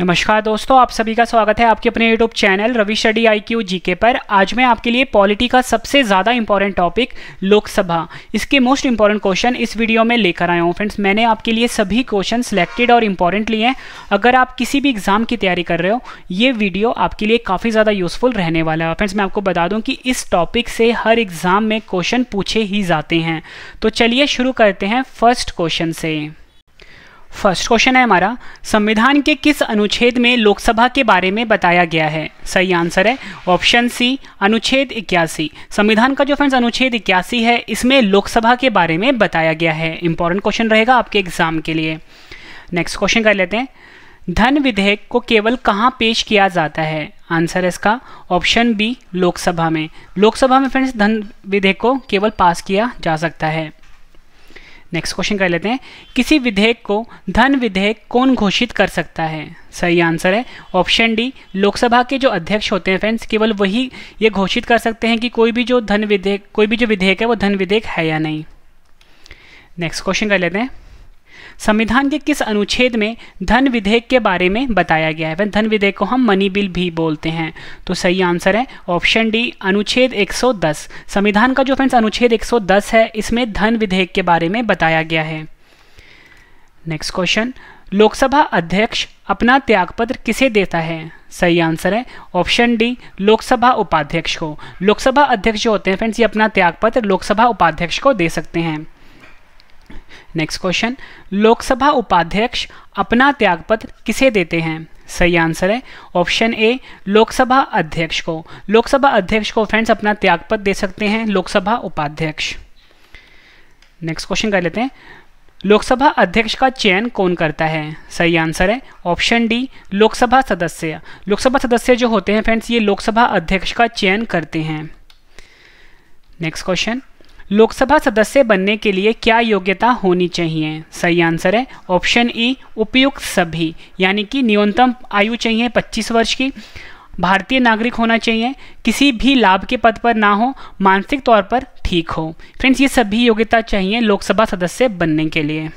नमस्कार दोस्तों आप सभी का स्वागत है आपके अपने YouTube channel Ravi study I Q G K पर आज मैं आपके लिए पॉलिटी का सबसे ज़्यादा इंपॉर्टेंट टॉपिक लोकसभा इसके मोस्ट इंपॉर्टेंट क्वेश्चन इस वीडियो में लेकर आया हूँ फ्रेंड्स मैंने आपके लिए सभी क्वेश्चन सिलेक्टेड और इम्पॉर्टेंट लिए हैं अगर आप किसी भी एग्जाम की तैयारी कर रहे हो ये वीडियो आपके लिए काफ़ी ज़्यादा यूजफुल रहने वाला है फ्रेंड्स मैं आपको बता दूँ कि इस टॉपिक से हर एग्ज़ाम में क्वेश्चन पूछे ही जाते हैं तो चलिए शुरू करते हैं फर्स्ट क्वेश्चन से फर्स्ट क्वेश्चन है हमारा संविधान के किस अनुच्छेद में लोकसभा के बारे में बताया गया है सही आंसर है ऑप्शन सी अनुच्छेद इक्यासी संविधान का जो फ्रेंड्स अनुच्छेद इक्यासी है इसमें लोकसभा के बारे में बताया गया है इंपॉर्टेंट क्वेश्चन रहेगा आपके एग्जाम के लिए नेक्स्ट क्वेश्चन कर लेते हैं धन विधेयक को केवल कहाँ पेश किया जाता है आंसर है इसका ऑप्शन बी लोकसभा में लोकसभा में फ्रेंड्स धन विधेयक को केवल पास किया जा सकता है नेक्स्ट क्वेश्चन कर लेते हैं किसी विधेयक को धन विधेयक कौन घोषित कर सकता है सही आंसर है ऑप्शन डी लोकसभा के जो अध्यक्ष होते हैं फ्रेंड्स केवल वही ये घोषित कर सकते हैं कि कोई भी जो धन विधेयक कोई भी जो विधेयक है वो धन विधेयक है या नहीं नेक्स्ट क्वेश्चन कर लेते हैं संविधान के किस अनुच्छेद में धन विधेयक के बारे में बताया गया है धन विधेयक को हम मनी बिल भी बोलते हैं तो सही आंसर है ऑप्शन डी अनुच्छेद 110 संविधान का जो फ्रेंड्स अनुच्छेद 110 है इसमें धन विधेयक के बारे में बताया गया है नेक्स्ट क्वेश्चन लोकसभा अध्यक्ष अपना त्यागपत्र किसे देता है सही आंसर है ऑप्शन डी लोकसभा उपाध्यक्ष को लोकसभा अध्यक्ष जो होते हैं फ्रेंड्स ये अपना त्यागपत्र लोकसभा उपाध्यक्ष को दे सकते हैं नेक्स्ट क्वेश्चन लोकसभा उपाध्यक्ष अपना त्यागपत्र किसे देते हैं सही आंसर है ऑप्शन ए लोकसभा अध्यक्ष को लोकसभा अध्यक्ष को फ्रेंड्स अपना त्यागपत्र दे सकते हैं लोकसभा उपाध्यक्ष नेक्स्ट क्वेश्चन कर लेते हैं लोकसभा अध्यक्ष का चयन कौन करता है सही आंसर है ऑप्शन डी लोकसभा सदस्य लोकसभा सदस्य जो होते हैं फ्रेंड्स ये लोकसभा अध्यक्ष का चयन करते हैं नेक्स्ट क्वेश्चन लोकसभा सदस्य बनने के लिए क्या योग्यता होनी चाहिए सही आंसर है ऑप्शन ई e, उपयुक्त सभी यानी कि न्यूनतम आयु चाहिए 25 वर्ष की भारतीय नागरिक होना चाहिए किसी भी लाभ के पद पर ना हो मानसिक तौर पर ठीक हो फ्रेंड्स ये सभी योग्यता चाहिए लोकसभा सदस्य बनने के लिए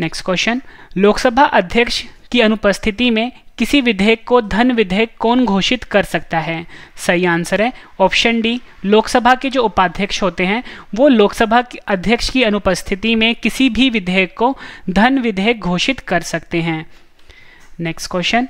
नेक्स्ट क्वेश्चन लोकसभा अध्यक्ष की अनुपस्थिति में किसी विधेयक को धन विधेयक कौन घोषित कर सकता है सही आंसर है ऑप्शन डी लोकसभा के जो उपाध्यक्ष होते हैं वो लोकसभा के अध्यक्ष की अनुपस्थिति में किसी भी विधेयक को धन विधेयक घोषित कर सकते हैं नेक्स्ट क्वेश्चन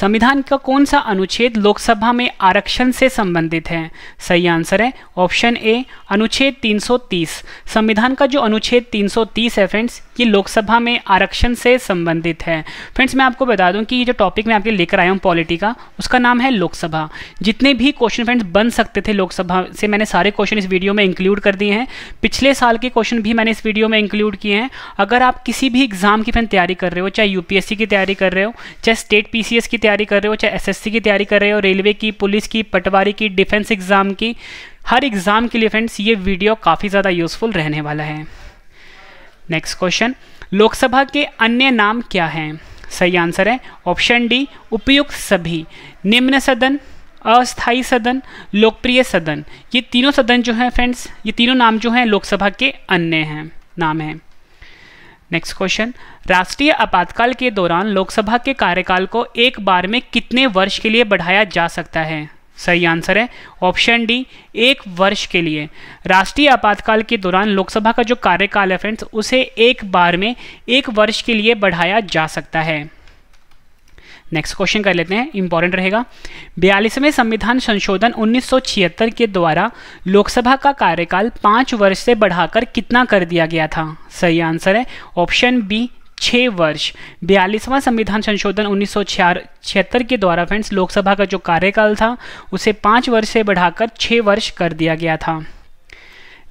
संविधान का कौन सा अनुच्छेद लोकसभा में आरक्षण से संबंधित है सही आंसर है ऑप्शन ए अनुच्छेद 330 संविधान का जो अनुच्छेद 330 है फ्रेंड्स ये लोकसभा में आरक्षण से संबंधित है फ्रेंड्स मैं आपको बता दूं कि ये जो टॉपिक मैं आपके लेकर आया हूँ पॉलिटी का उसका नाम है लोकसभा जितने भी क्वेश्चन फ्रेंड्स बन सकते थे लोकसभा से मैंने सारे क्वेश्चन इस वीडियो में इंक्लूड कर दिए हैं पिछले साल के क्वेश्चन भी मैंने इस वीडियो में इंक्लूड किए हैं अगर आप किसी भी एग्जाम की फ्रेंड तैयारी कर रहे हो चाहे यूपीएससी की तैयारी कर रहे हो चाहे स्टेट पी की तैयारी कर रहे हो चाहे एसएससी की तैयारी कर रहे हो रेलवे की पुलिस की पटवारी की डिफेंस एग्ज़ाम की हर एग्ज़ाम के लिए फ्रेंड्स ये वीडियो काफ़ी ज़्यादा यूज़फुल रहने वाला है नेक्स्ट क्वेश्चन लोकसभा के अन्य नाम क्या हैं सही आंसर है ऑप्शन डी उपयुक्त सभी निम्न सदन अस्थाई सदन लोकप्रिय सदन ये तीनों सदन जो हैं फ्रेंड्स ये तीनों नाम जो हैं लोकसभा के अन्य हैं नाम हैं नेक्स्ट क्वेश्चन राष्ट्रीय आपातकाल के दौरान लोकसभा के कार्यकाल को एक बार में कितने वर्ष के लिए बढ़ाया जा सकता है सही आंसर है ऑप्शन डी एक वर्ष के लिए राष्ट्रीय आपातकाल के दौरान लोकसभा का जो कार्यकाल है फ्रेंड्स उसे एक बार में एक वर्ष के लिए बढ़ाया जा सकता है नेक्स्ट क्वेश्चन कर लेते हैं इंपॉर्टेंट रहेगा बयालीसवें संविधान संशोधन 1976 के द्वारा लोकसभा का कार्यकाल पाँच वर्ष से बढ़ाकर कितना कर दिया गया था सही आंसर है ऑप्शन बी छः वर्ष बयालीसवां संविधान संशोधन उन्नीस छिहत्तर के द्वारा फ्रेंड्स लोकसभा का जो कार्यकाल था उसे पाँच वर्ष से बढ़ाकर छः वर्ष कर दिया गया था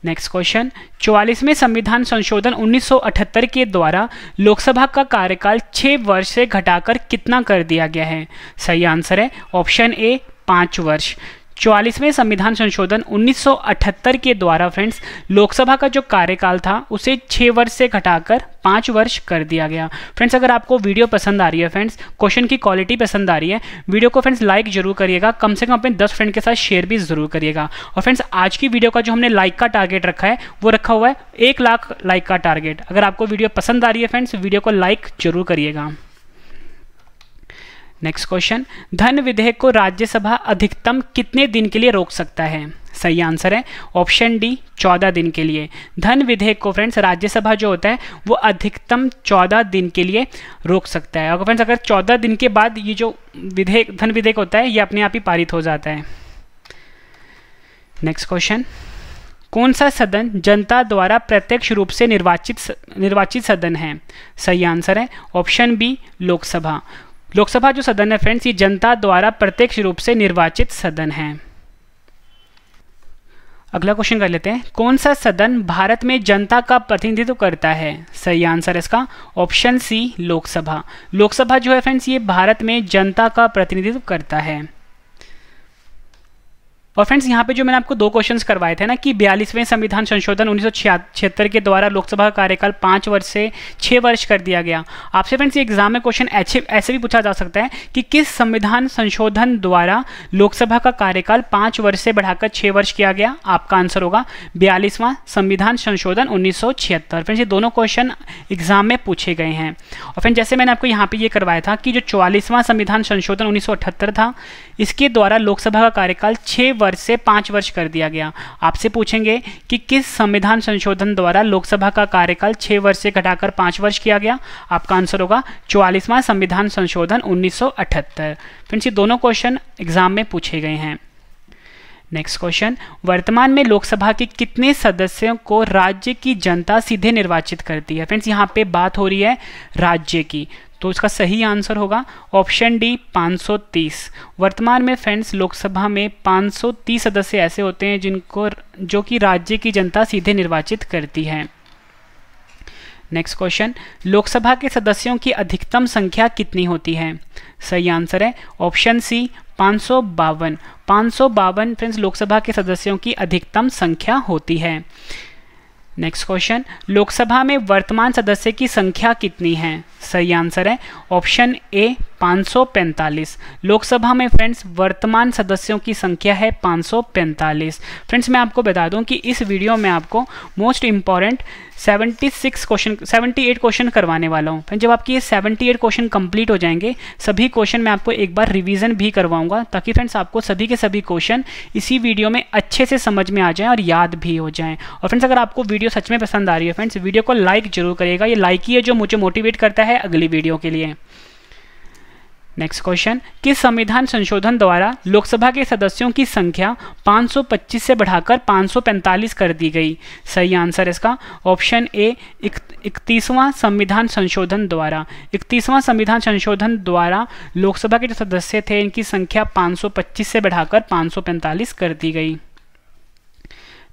नेक्स्ट क्वेश्चन चौवालीसवें संविधान संशोधन 1978 के द्वारा लोकसभा का कार्यकाल छः वर्ष से घटाकर कितना कर दिया गया है सही आंसर है ऑप्शन ए पाँच वर्ष चौवालीसवें संविधान संशोधन 1978 के द्वारा फ्रेंड्स लोकसभा का जो कार्यकाल था उसे छः वर्ष से घटाकर पाँच वर्ष कर दिया गया फ्रेंड्स अगर आपको वीडियो पसंद आ रही है फ्रेंड्स क्वेश्चन की क्वालिटी पसंद आ रही है वीडियो को फ्रेंड्स लाइक जरूर करिएगा कम से कम अपने दस फ्रेंड के साथ शेयर भी जरूर करिएगा और फ्रेंड्स आज की वीडियो का जो हमने लाइक का टारगेट रखा है वो रखा हुआ है एक लाख लाइक का टारगेट अगर आपको वीडियो पसंद आ रही है फ्रेंड्स वीडियो को लाइक जरूर करिएगा नेक्स्ट क्वेश्चन धन विधेयक को राज्यसभा अधिकतम कितने दिन के लिए रोक सकता है सही आंसर है ऑप्शन डी चौदह दिन के लिए धन विधेयक को फ्रेंड्स राज्यसभा जो होता है वो अधिकतम चौदह दिन के लिए रोक सकता है और फ्रेंड्स अगर चौदह दिन के बाद ये जो विधेयक धन विधेयक होता है ये अपने आप ही पारित हो जाता है नेक्स्ट क्वेश्चन कौन सा सदन जनता द्वारा प्रत्यक्ष रूप से निर्वाचित निर्वाचित सदन है सही आंसर है ऑप्शन बी लोकसभा लोकसभा जो सदन है फ्रेंड्स ये जनता द्वारा प्रत्यक्ष रूप से निर्वाचित सदन है अगला क्वेश्चन कर लेते हैं कौन सा सदन भारत में जनता का प्रतिनिधित्व करता है सही आंसर इसका ऑप्शन सी लोकसभा लोकसभा जो है फ्रेंड्स ये भारत में जनता का प्रतिनिधित्व करता है और फ्रेंड्स यहाँ पे जो मैंने आपको दो क्वेश्चंस करवाए थे ना कि बयालीसवें संविधान संशोधन उन्नीस के द्वारा लोकसभा का कार्यकाल पाँच वर्ष से छः वर्ष कर दिया गया आपसे फ्रेंड्स ये एग्जाम में क्वेश्चन ऐसे ऐसे भी पूछा जा सकता है कि किस संविधान संशोधन द्वारा लोकसभा का कार्यकाल पाँच वर्ष से बढ़ाकर छः वर्ष किया गया आपका आंसर होगा बयालीसवां संविधान संशोधन उन्नीस फ्रेंड्स ये दोनों क्वेश्चन एग्जाम में पूछे गए हैं और फ्रेंड जैसे मैंने आपको यहाँ पर ये करवाया था कि जो चौवालीसवां संविधान संशोधन उन्नीस था इसके द्वारा लोकसभा का कार्यकाल छः वर्ष से पाँच वर्ष कर दिया गया आपसे पूछेंगे कि किस संविधान संशोधन द्वारा लोकसभा का कार्यकाल छः वर्ष से घटाकर पाँच वर्ष किया गया आपका आंसर होगा चौवालीसवां संविधान संशोधन उन्नीस फ्रेंड्स ये दोनों क्वेश्चन एग्जाम में पूछे गए हैं नेक्स्ट क्वेश्चन वर्तमान में लोकसभा के कितने सदस्यों को राज्य की जनता सीधे निर्वाचित करती है फ्रेंड्स यहाँ पे बात हो रही है राज्य की तो इसका सही आंसर होगा ऑप्शन डी 530 वर्तमान में फ्रेंड्स लोकसभा में 530 सदस्य ऐसे होते हैं जिनको जो कि राज्य की जनता सीधे निर्वाचित करती है नेक्स्ट क्वेश्चन लोकसभा के सदस्यों की अधिकतम संख्या कितनी होती है सही आंसर है ऑप्शन सी पाँच सौ बावन फ्रेंड्स लोकसभा के सदस्यों की अधिकतम संख्या होती है नेक्स्ट क्वेश्चन लोकसभा में वर्तमान सदस्य की संख्या कितनी है सही आंसर है ऑप्शन ए 545 लोकसभा में फ्रेंड्स वर्तमान सदस्यों की संख्या है 545 फ्रेंड्स मैं आपको बता दूं कि इस वीडियो में आपको मोस्ट इंपॉर्टेंट 76 क्वेश्चन 78 क्वेश्चन करवाने वाला हूं फ्रेंड जब आपकी ये 78 क्वेश्चन कंप्लीट हो जाएंगे सभी क्वेश्चन मैं आपको एक बार रिवीजन भी करवाऊंगा ताकि फ्रेंड्स आपको सभी के सभी क्वेश्चन इसी वीडियो में अच्छे से समझ में आ जाएं और याद भी हो जाएं और फ्रेंड्स अगर आपको वीडियो सच में पसंद आ रही है फ्रेंड्स वीडियो को लाइक जरूर करिएगा ये लाइक ही है जो मुझे मोटिवेट करता है अगली वीडियो के लिए नेक्स्ट क्वेश्चन किस संविधान संशोधन द्वारा लोकसभा के सदस्यों की संख्या 525 से बढ़ाकर 545 कर दी गई सही आंसर इसका ऑप्शन ए इकतीसवां संविधान संशोधन द्वारा इकतीसवां संविधान संशोधन द्वारा लोकसभा के जो सदस्य थे इनकी संख्या 525 से बढ़ाकर 545 कर दी गई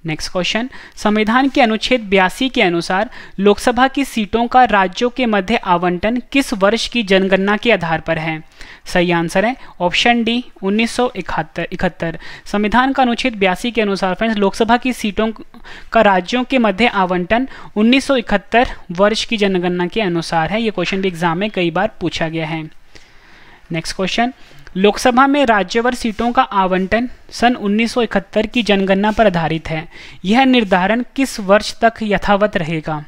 नेक्स्ट क्वेश्चन संविधान के अनुच्छेद बयासी के अनुसार लोकसभा की सीटों का राज्यों के मध्य आवंटन किस वर्ष की जनगणना के आधार पर है सही आंसर है ऑप्शन डी 1971 संविधान का अनुच्छेद बयासी के अनुसार फ्रेंड्स लोकसभा की सीटों का राज्यों के मध्य आवंटन 1971 वर्ष की जनगणना के अनुसार है ये क्वेश्चन भी एग्जाम में कई बार पूछा गया है नेक्स्ट क्वेश्चन लोकसभा में राज्यवर सीटों का आवंटन सन 1971 की जनगणना पर आधारित है यह निर्धारण किस वर्ष तक यथावत रहेगा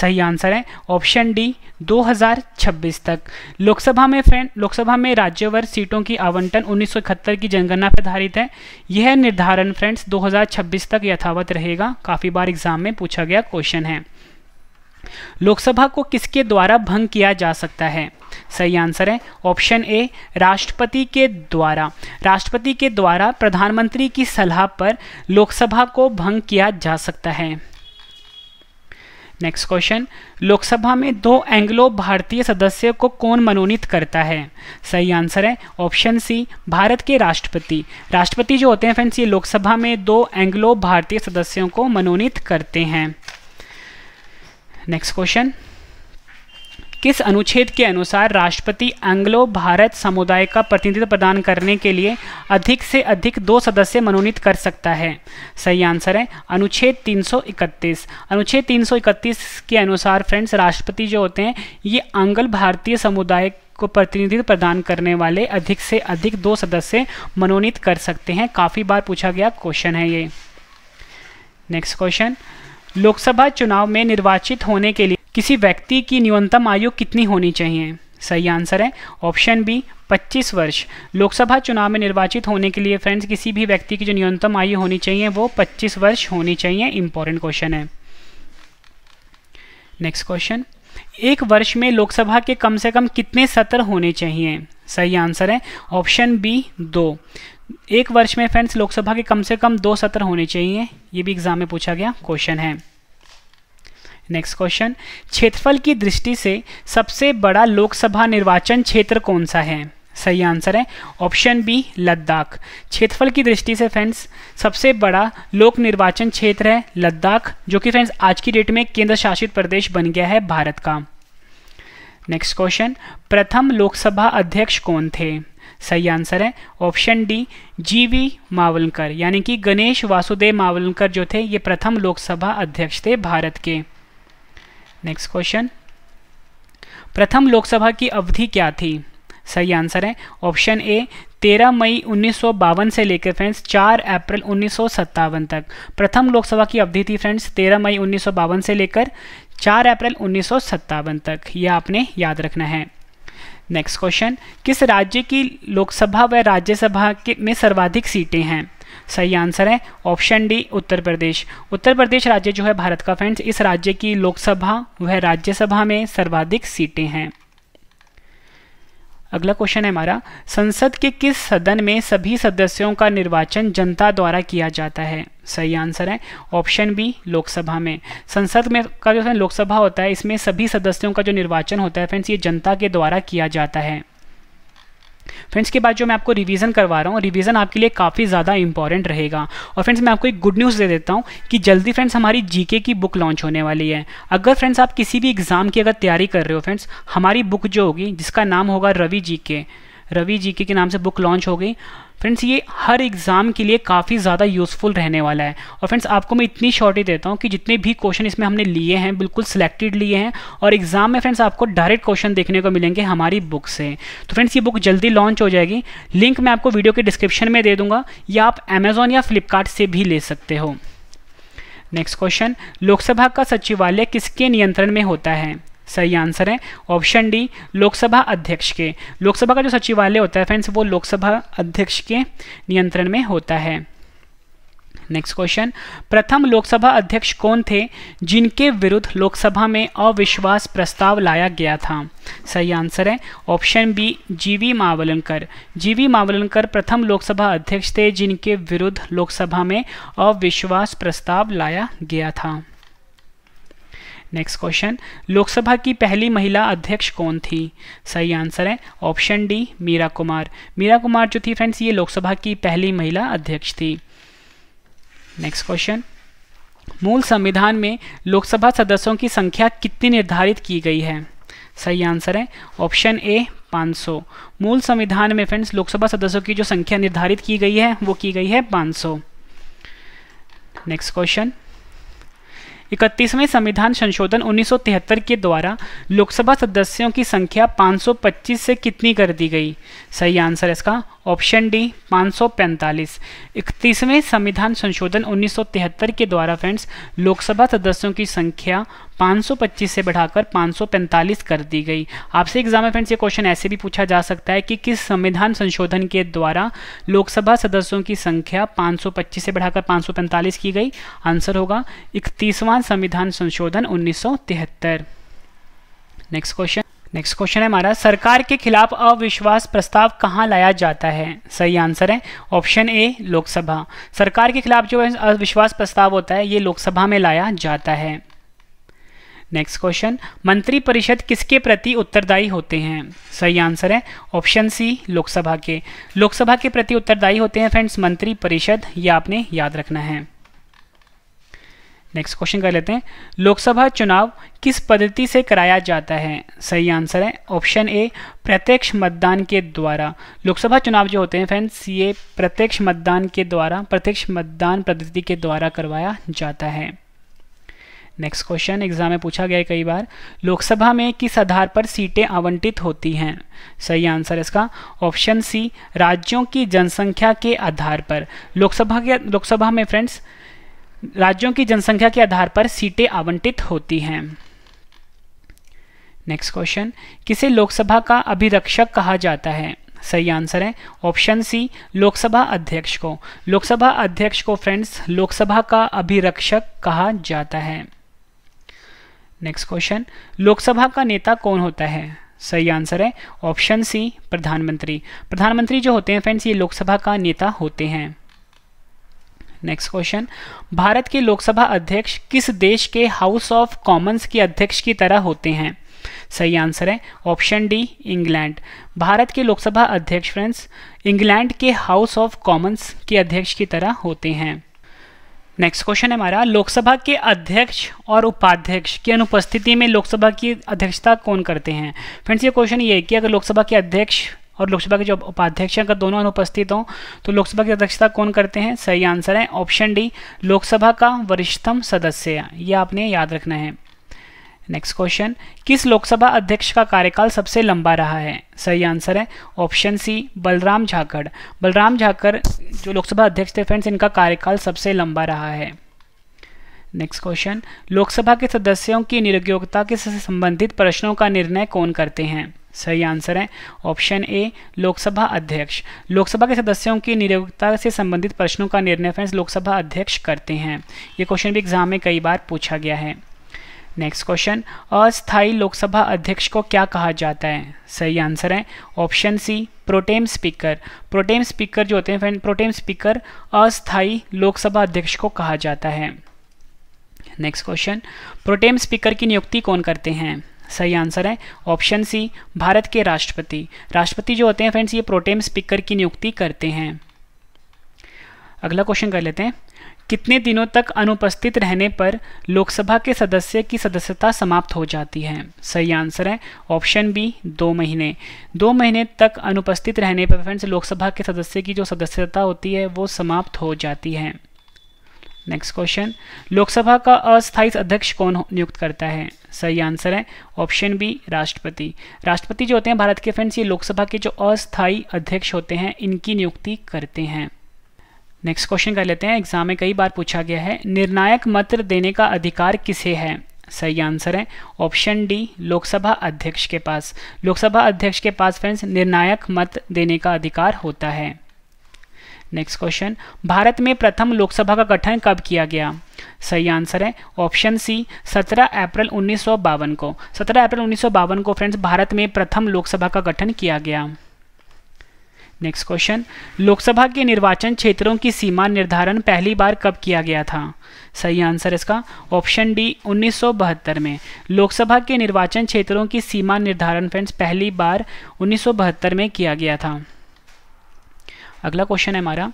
सही आंसर है ऑप्शन डी 2026 तक लोकसभा में फ्रेंड लोकसभा में राज्यवर सीटों की आवंटन 1971 की जनगणना पर आधारित है यह निर्धारण फ्रेंड्स 2026 तक यथावत रहेगा काफ़ी बार एग्जाम में पूछा गया क्वेश्चन है लोकसभा को किसके द्वारा भंग किया जा सकता है सही आंसर है ऑप्शन ए राष्ट्रपति के द्वारा राष्ट्रपति के द्वारा प्रधानमंत्री की सलाह पर लोकसभा को भंग किया जा सकता है नेक्स्ट क्वेश्चन लोकसभा में दो एंग्लो भारतीय सदस्य को कौन मनोनीत करता है सही आंसर है ऑप्शन सी भारत के राष्ट्रपति राष्ट्रपति जो होते हैं फ्रेंड्स ये लोकसभा में दो एंग्लो भारतीय सदस्यों को मनोनीत करते हैं नेक्स्ट क्वेश्चन किस अनुच्छेद के अनुसार राष्ट्रपति एंग्लो भारत समुदाय का प्रतिनिधित्व प्रदान करने के लिए अधिक से अधिक दो सदस्य मनोनीत कर सकता है सही आंसर है अनुच्छेद 331 अनुच्छेद 331 के अनुसार फ्रेंड्स राष्ट्रपति जो होते हैं ये आंग्ल भारतीय समुदाय को प्रतिनिधित्व प्रदान करने वाले अधिक से अधिक दो सदस्य मनोनीत कर सकते हैं काफ़ी बार पूछा गया क्वेश्चन है ये नेक्स्ट क्वेश्चन लोकसभा चुनाव में निर्वाचित होने के लिए किसी व्यक्ति की न्यूनतम आयु कितनी होनी चाहिए सही आंसर है ऑप्शन बी 25 वर्ष लोकसभा चुनाव में निर्वाचित होने के लिए फ्रेंड्स किसी भी व्यक्ति की जो न्यूनतम आयु होनी चाहिए वो 25 वर्ष होनी चाहिए इंपॉर्टेंट क्वेश्चन है नेक्स्ट क्वेश्चन एक वर्ष में लोकसभा के कम से कम कितने सत्र होने चाहिए सही आंसर है ऑप्शन बी दो एक वर्ष में फ्रेंड्स लोकसभा के कम से कम दो सत्र होने चाहिए ये भी एग्जाम में पूछा गया क्वेश्चन है नेक्स्ट क्वेश्चन क्षेत्रफल की दृष्टि से सबसे बड़ा लोकसभा निर्वाचन क्षेत्र कौन सा है सही आंसर है ऑप्शन बी लद्दाख क्षेत्रफल की दृष्टि से फ्रेंड्स सबसे बड़ा लोक निर्वाचन क्षेत्र है लद्दाख जो कि फ्रेंड्स आज की डेट में केंद्र शासित प्रदेश बन गया है भारत का नेक्स्ट क्वेश्चन प्रथम लोकसभा अध्यक्ष कौन थे सही आंसर है ऑप्शन डी जीवी मावलकर यानी कि गणेश वासुदेव मावलकर जो थे ये प्रथम लोकसभा अध्यक्ष थे भारत के नेक्स्ट क्वेश्चन प्रथम लोकसभा की अवधि क्या थी सही आंसर है ऑप्शन ए 13 मई उन्नीस से लेकर फ्रेंड्स 4 अप्रैल उन्नीस तक प्रथम लोकसभा की अवधि थी फ्रेंड्स 13 मई उन्नीस से लेकर 4 अप्रैल उन्नीस तक यह आपने याद रखना है नेक्स्ट क्वेश्चन किस राज्य की लोकसभा व राज्यसभा के में सर्वाधिक सीटें हैं सही आंसर है ऑप्शन डी उत्तर प्रदेश उत्तर प्रदेश राज्य जो है भारत का फ्रेंड्स इस राज्य की लोकसभा व राज्यसभा में सर्वाधिक सीटें हैं अगला क्वेश्चन है हमारा संसद के किस सदन में सभी सदस्यों का निर्वाचन जनता द्वारा किया जाता है सही आंसर है ऑप्शन बी लोकसभा में संसद में का जो लोकसभा होता है इसमें सभी सदस्यों का जो निर्वाचन होता है फ्रेंड्स ये जनता के द्वारा किया जाता है फ्रेंड्स के बाद जो मैं आपको रिवीजन करवा रहा हूँ रिवीजन आपके लिए काफ़ी ज़्यादा इंपॉर्टेंट रहेगा और फ्रेंड्स मैं आपको एक गुड न्यूज़ दे देता हूँ कि जल्दी फ्रेंड्स हमारी जीके की बुक लॉन्च होने वाली है अगर फ्रेंड्स आप किसी भी एग्ज़ाम की अगर तैयारी कर रहे हो फ्रेंड्स हमारी बुक जो होगी जिसका नाम होगा रवि जी के रवि जी के नाम से बुक लॉन्च हो गई फ्रेंड्स ये हर एग्ज़ाम के लिए काफ़ी ज़्यादा यूज़फुल रहने वाला है और फ्रेंड्स आपको मैं इतनी शॉर्टी देता हूँ कि जितने भी क्वेश्चन इसमें हमने लिए हैं बिल्कुल सिलेक्टेड लिए हैं और एग्ज़ाम में फ्रेंड्स आपको डायरेक्ट क्वेश्चन देखने को मिलेंगे हमारी बुक से तो फ्रेंड्स ये बुक जल्दी लॉन्च हो जाएगी लिंक मैं आपको वीडियो के डिस्क्रिप्शन में दे दूँगा या आप अमेज़ॉन या फ्लिपकार्ट से भी ले सकते हो नेक्स्ट क्वेश्चन लोकसभा का सचिवालय किसके नियंत्रण में होता है सही आंसर है ऑप्शन डी लोकसभा अध्यक्ष के लोकसभा का जो सचिवालय होता है फ्रेंड्स वो लोकसभा अध्यक्ष के नियंत्रण में होता है नेक्स्ट क्वेश्चन प्रथम लोकसभा अध्यक्ष कौन थे जिनके विरुद्ध लोकसभा में अविश्वास प्रस्ताव लाया गया था सही आंसर है ऑप्शन बी जीवी मावलंकर जीवी मावलंकर प्रथम लोकसभा अध्यक्ष थे जिनके विरुद्ध लोकसभा में अविश्वास प्रस्ताव लाया गया था नेक्स्ट क्वेश्चन लोकसभा की पहली महिला अध्यक्ष कौन थी सही आंसर है ऑप्शन डी मीरा कुमार मीरा कुमार जो थी फ्रेंड्स ये लोकसभा की पहली महिला अध्यक्ष थी नेक्स्ट क्वेश्चन मूल संविधान में लोकसभा सदस्यों की संख्या कितनी निर्धारित की गई है सही आंसर है ऑप्शन ए 500 मूल संविधान में फ्रेंड्स लोकसभा सदस्यों की जो संख्या निर्धारित की गई है वो की गई है 500 नेक्स्ट क्वेश्चन इकतीसवें संविधान संशोधन 1973 के द्वारा लोकसभा सदस्यों की संख्या 525 से कितनी कर दी गई सही आंसर इसका ऑप्शन डी 545 इकतीसवें संविधान संशोधन 1973 के द्वारा फ्रेंड्स लोकसभा सदस्यों की संख्या 525 से बढ़ाकर 545 कर दी गई आपसे एग्जाम फ्रेंड्स ये क्वेश्चन ऐसे भी पूछा जा सकता है कि किस संविधान संशोधन के द्वारा लोकसभा सदस्यों की संख्या 525 से बढ़ाकर 545 की गई आंसर होगा इकतीसवां संविधान संशोधन उन्नीस नेक्स्ट क्वेश्चन नेक्स्ट क्वेश्चन है हमारा सरकार के खिलाफ अविश्वास प्रस्ताव कहाँ लाया जाता है सही आंसर है ऑप्शन ए लोकसभा सरकार के खिलाफ जो अविश्वास प्रस्ताव होता है ये लोकसभा में लाया जाता है नेक्स्ट क्वेश्चन मंत्रिपरिषद किसके प्रति उत्तरदायी होते हैं सही आंसर है ऑप्शन सी लोकसभा के लोकसभा के प्रति उत्तरदायी होते हैं फ्रेंड्स मंत्रिपरिषद ये आपने याद रखना है नेक्स्ट क्वेश्चन कर लेते हैं लोकसभा चुनाव किस पद्धति से कराया जाता है सही आंसर है ऑप्शन ए प्रत्यक्ष मतदान के द्वारा लोकसभा चुनाव जो होते हैं फ्रेंड्स ये प्रत्यक्ष मतदान के द्वारा प्रत्यक्ष मतदान पद्धति के द्वारा करवाया जाता है नेक्स्ट क्वेश्चन एग्जाम में पूछा गया है कई बार लोकसभा में किस आधार पर सीटें आवंटित होती हैं सही आंसर इसका ऑप्शन सी राज्यों की जनसंख्या के आधार पर लोकसभा के लोकसभा में फ्रेंड्स राज्यों की जनसंख्या के आधार पर सीटें आवंटित होती हैं नेक्स्ट क्वेश्चन किसे लोकसभा का अभिरक्षक कहा जाता है सही आंसर है ऑप्शन सी लोकसभा अध्यक्ष को लोकसभा अध्यक्ष को फ्रेंड्स लोकसभा का अभिरक्षक कहा जाता है नेक्स्ट क्वेश्चन लोकसभा का नेता कौन होता है सही आंसर है ऑप्शन सी प्रधानमंत्री प्रधानमंत्री जो होते हैं फ्रेंड्स ये लोकसभा का नेता होते हैं नेक्स्ट क्वेश्चन भारत के लोकसभा अध्यक्ष किस देश के हाउस ऑफ कॉमन्स के अध्यक्ष की तरह होते हैं सही आंसर है ऑप्शन डी इंग्लैंड भारत के लोकसभा अध्यक्ष फ्रेंड्स इंग्लैंड के हाउस ऑफ कॉमन्स के अध्यक्ष की तरह होते हैं नेक्स्ट क्वेश्चन है हमारा लोकसभा के अध्यक्ष और उपाध्यक्ष की अनुपस्थिति में लोकसभा की अध्यक्षता कौन करते हैं फ्रेंड्स ये क्वेश्चन ये है कि अगर लोकसभा के अध्यक्ष और लोकसभा के जो उपाध्यक्ष हैं अगर दोनों अनुपस्थित हों तो लोकसभा की अध्यक्षता कौन करते हैं सही आंसर है ऑप्शन डी लोकसभा का वरिष्ठतम सदस्य यह आपने याद रखना है नेक्स्ट क्वेश्चन किस लोकसभा अध्यक्ष का कार्यकाल सबसे लंबा रहा है सही आंसर है ऑप्शन सी बलराम झाकड़ बलराम झाकड़ जो लोकसभा अध्यक्ष थे फ्रेंड्स इनका कार्यकाल सबसे लंबा रहा है नेक्स्ट क्वेश्चन लोकसभा के सदस्यों की निरुद्योगता के संबंधित प्रश्नों का निर्णय कौन करते हैं सही आंसर है ऑप्शन ए लोकसभा अध्यक्ष लोकसभा के सदस्यों की निरोगता से संबंधित प्रश्नों का निर्णय फ्रेंड्स लोकसभा अध्यक्ष करते हैं ये क्वेश्चन भी एग्जाम में कई बार पूछा गया है नेक्स्ट क्वेश्चन अस्थाई लोकसभा अध्यक्ष को क्या कहा जाता है सही आंसर है option C protem speaker protem speaker जो होते हैं फ्रेंड प्रोटेम स्पीकर अस्थाई लोकसभा अध्यक्ष को कहा जाता है नेक्स्ट क्वेश्चन प्रोटेम स्पीकर की नियुक्ति कौन करते हैं सही आंसर है ऑप्शन सी भारत के राष्ट्रपति राष्ट्रपति जो होते हैं फ्रेंड्स ये प्रोटेम स्पीकर की नियुक्ति करते हैं अगला क्वेश्चन कर लेते हैं कितने दिनों तक अनुपस्थित रहने पर लोकसभा के सदस्य की सदस्यता समाप्त हो जाती है सही आंसर है ऑप्शन बी दो महीने दो महीने तक अनुपस्थित रहने पर फ्रेंड्स लोकसभा के सदस्य की जो सदस्यता होती है वो समाप्त हो जाती है नेक्स्ट क्वेश्चन लोकसभा का अस्थायी अध्यक्ष कौन नियुक्त करता है सही आंसर है ऑप्शन बी राष्ट्रपति राष्ट्रपति जो होते हैं भारत के फ्रेंड्स ये लोकसभा के जो अस्थायी अध्यक्ष होते हैं इनकी नियुक्ति करते हैं नेक्स्ट क्वेश्चन कर लेते हैं एग्जाम में कई बार पूछा गया है निर्णायक मत देने का अधिकार किसे है सही आंसर है ऑप्शन डी लोकसभा अध्यक्ष के पास लोकसभा अध्यक्ष के पास फ्रेंड्स निर्णायक मत देने का अधिकार होता है नेक्स्ट क्वेश्चन भारत में प्रथम लोकसभा का गठन कब किया गया सही आंसर है ऑप्शन सी 17 अप्रैल उन्नीस को 17 अप्रैल उन्नीस को फ्रेंड्स भारत में प्रथम लोकसभा का गठन किया गया नेक्स्ट क्वेश्चन लोकसभा के निर्वाचन क्षेत्रों की सीमा निर्धारण पहली बार कब किया गया था सही आंसर इसका ऑप्शन डी उन्नीस में लोकसभा के निर्वाचन क्षेत्रों की सीमा निर्धारण फ्रेंड्स पहली बार उन्नीस में किया गया था अगला क्वेश्चन है हमारा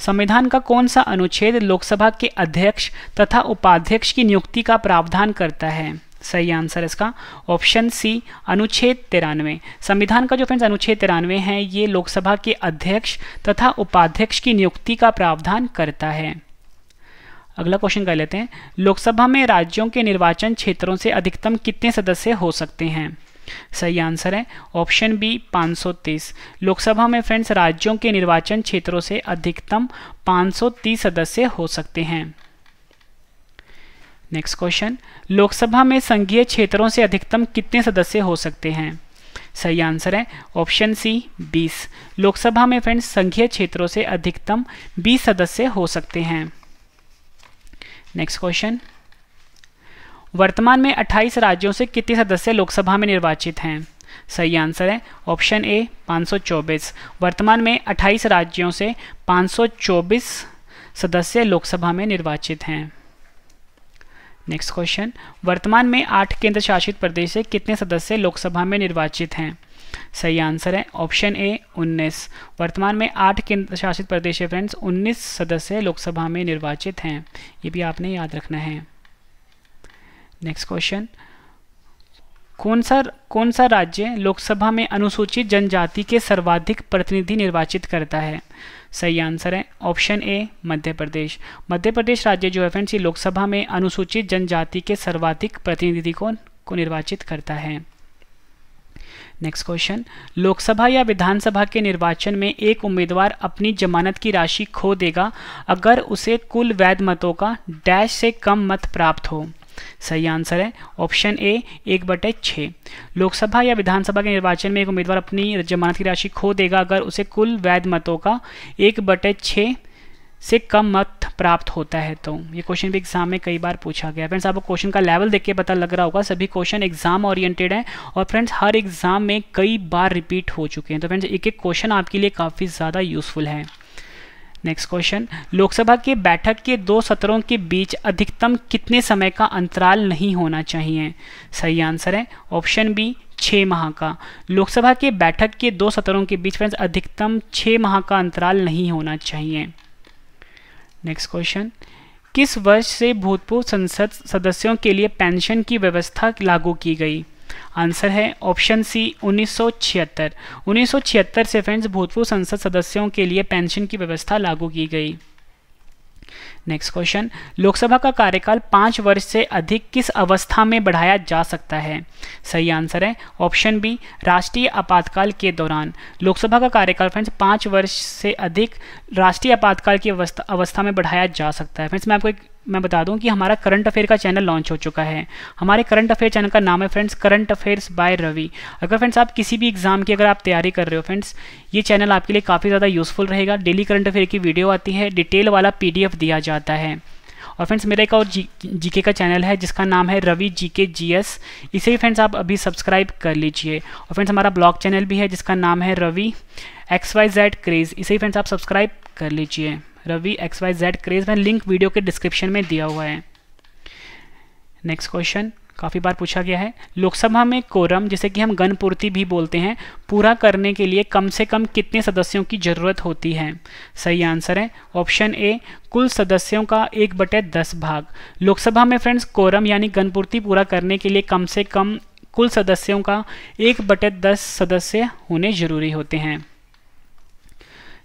संविधान का कौन सा अनुच्छेद लोकसभा के अध्यक्ष तथा उपाध्यक्ष की नियुक्ति का प्रावधान करता है सही आंसर इसका ऑप्शन सी अनुच्छेद तिरानवे संविधान का जो फ्रेंड्स अनुच्छेद तिरानवे है ये लोकसभा के अध्यक्ष तथा उपाध्यक्ष की नियुक्ति का प्रावधान करता है अगला क्वेश्चन कर लेते हैं लोकसभा में राज्यों के निर्वाचन क्षेत्रों से अधिकतम कितने सदस्य हो सकते हैं सही आंसर है ऑप्शन बी 530 लोकसभा में फ्रेंड्स राज्यों के निर्वाचन क्षेत्रों से अधिकतम 530 सदस्य हो सकते हैं नेक्स्ट क्वेश्चन लोकसभा में संघीय क्षेत्रों से अधिकतम कितने सदस्य हो सकते हैं सही आंसर है ऑप्शन सी 20 लोकसभा में फ्रेंड्स संघीय क्षेत्रों से अधिकतम 20 सदस्य हो सकते हैं नेक्स्ट क्वेश्चन वर्तमान में 28 राज्यों से कितने सदस्य लोकसभा में निर्वाचित हैं सही आंसर है ऑप्शन ए 524 वर्तमान में 28 राज्यों से 524 सदस्य लोकसभा में निर्वाचित हैं नेक्स्ट क्वेश्चन वर्तमान में आठ केंद्र शासित प्रदेश से कितने सदस्य लोकसभा में निर्वाचित हैं सही आंसर है ऑप्शन ए 19 वर्तमान में आठ केंद्र शासित प्रदेश है फ्रेंड्स 19 सदस्य लोकसभा में निर्वाचित हैं ये भी आपने याद रखना है नेक्स्ट क्वेश्चन कौन सा कौन सा राज्य लोकसभा में अनुसूचित जनजाति के सर्वाधिक प्रतिनिधि निर्वाचित करता है सही आंसर है ऑप्शन ए मध्य प्रदेश मध्य प्रदेश राज्य जो है फ्रेंड्स ये लोकसभा में अनुसूचित जनजाति के सर्वाधिक प्रतिनिधि को, को निर्वाचित करता है नेक्स्ट क्वेश्चन लोकसभा या विधानसभा के निर्वाचन में एक उम्मीदवार अपनी जमानत की राशि खो देगा अगर उसे कुल वैध मतों का डैश से कम मत प्राप्त हो सही आंसर है ऑप्शन ए एक बटे छः लोकसभा या विधानसभा के निर्वाचन में एक उम्मीदवार अपनी जमानत की राशि खो देगा अगर उसे कुल वैध मतों का एक बटे छः से कम मत प्राप्त होता है तो ये क्वेश्चन भी एग्जाम में कई बार पूछा गया फ्रेंड्स आपको क्वेश्चन का लेवल देख के पता लग रहा होगा सभी क्वेश्चन एग्जाम ओरिएंटेड है और फ्रेंड्स हर एग्जाम में कई बार रिपीट हो चुके हैं तो फ्रेंड्स एक एक क्वेश्चन आपके लिए काफ़ी ज़्यादा यूजफुल है नेक्स्ट क्वेश्चन लोकसभा की बैठक के दो सत्रों के बीच अधिकतम कितने समय का अंतराल नहीं होना चाहिए सही आंसर है ऑप्शन बी छः माह का लोकसभा के बैठक के दो सत्रों के बीच फ्रेंड्स अधिकतम छः माह का अंतराल नहीं होना चाहिए नेक्स्ट क्वेश्चन किस वर्ष से भूतपूर्व संसद सदस्यों के लिए पेंशन की व्यवस्था लागू की गई आंसर है ऑप्शन सी 1976 1976 से फ्रेंड्स भूतपूर्व संसद सदस्यों के लिए पेंशन की व्यवस्था लागू की गई नेक्स्ट क्वेश्चन लोकसभा का कार्यकाल पाँच वर्ष से अधिक किस अवस्था में बढ़ाया जा सकता है सही आंसर है ऑप्शन बी राष्ट्रीय आपातकाल के दौरान लोकसभा का कार्यकाल फ्रेंड्स पाँच वर्ष से अधिक राष्ट्रीय आपातकाल की अवस्था अवस्था में बढ़ाया जा सकता है फ्रेंड्स मैं आपको एक मैं बता दूं कि हमारा करंट अफेयर का चैनल लॉन्च हो चुका है हमारे करंट अफेयर चैनल का नाम है friends current affairs by Ravi अगर फ्रेंड्स आप किसी भी एग्जाम की अगर आप तैयारी कर रहे हो फ्रेंड्स ये चैनल आपके लिए काफ़ी ज़्यादा यूज़फुल रहेगा डेली करंट अफेयर की वीडियो आती है डिटेल वाला पी दिया जाता है और फ्रेंड्स मेरा एक और जी जीके का चैनल है जिसका नाम है रवि जी के जी एस इसे भी फ्रेंड्स आप अभी सब्सक्राइब कर लीजिए और फ्रेंड्स हमारा ब्लॉग चैनल भी है जिसका नाम है Ravi X Y Z craze इसे भी फ्रेंड्स आप सब्सक्राइब कर लीजिए Ravi X Y Z craze मैं लिंक वीडियो के डिस्क्रिप्शन में दिया हुआ है नेक्स्ट क्वेश्चन काफ़ी बार पूछा गया है लोकसभा में कोरम जिसे कि हम गणपूर्ति भी बोलते हैं पूरा करने के लिए कम से कम कितने सदस्यों की ज़रूरत होती है सही आंसर है ऑप्शन ए कुल सदस्यों का एक बटे दस भाग लोकसभा में फ्रेंड्स कोरम यानी गणपूर्ति पूरा करने के लिए कम से कम कुल सदस्यों का एक बटे दस सदस्य होने जरूरी होते हैं